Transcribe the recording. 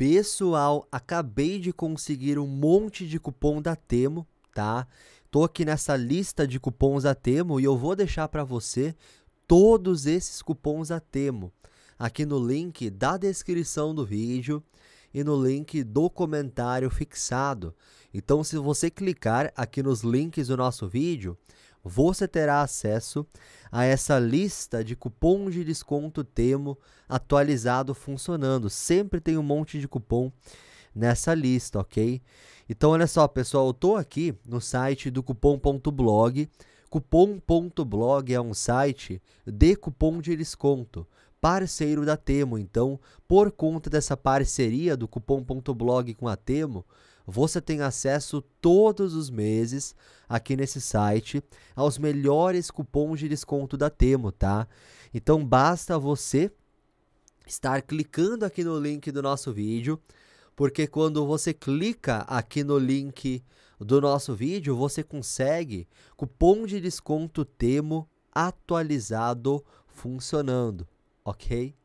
Pessoal, acabei de conseguir um monte de cupom da Temo, tá? Tô aqui nessa lista de cupons da Temo e eu vou deixar para você todos esses cupons da Temo aqui no link da descrição do vídeo e no link do comentário fixado. Então, se você clicar aqui nos links do nosso vídeo, você terá acesso a essa lista de cupom de desconto Temo atualizado funcionando. Sempre tem um monte de cupom nessa lista, ok? Então, olha só, pessoal, eu estou aqui no site do cupom.blog. Cupom.blog é um site de cupom de desconto parceiro da Temo. Então, por conta dessa parceria do cupom.blog com a Temo, você tem acesso todos os meses aqui nesse site aos melhores cupons de desconto da Temo, tá? Então basta você estar clicando aqui no link do nosso vídeo, porque quando você clica aqui no link do nosso vídeo, você consegue cupom de desconto Temo atualizado funcionando. okay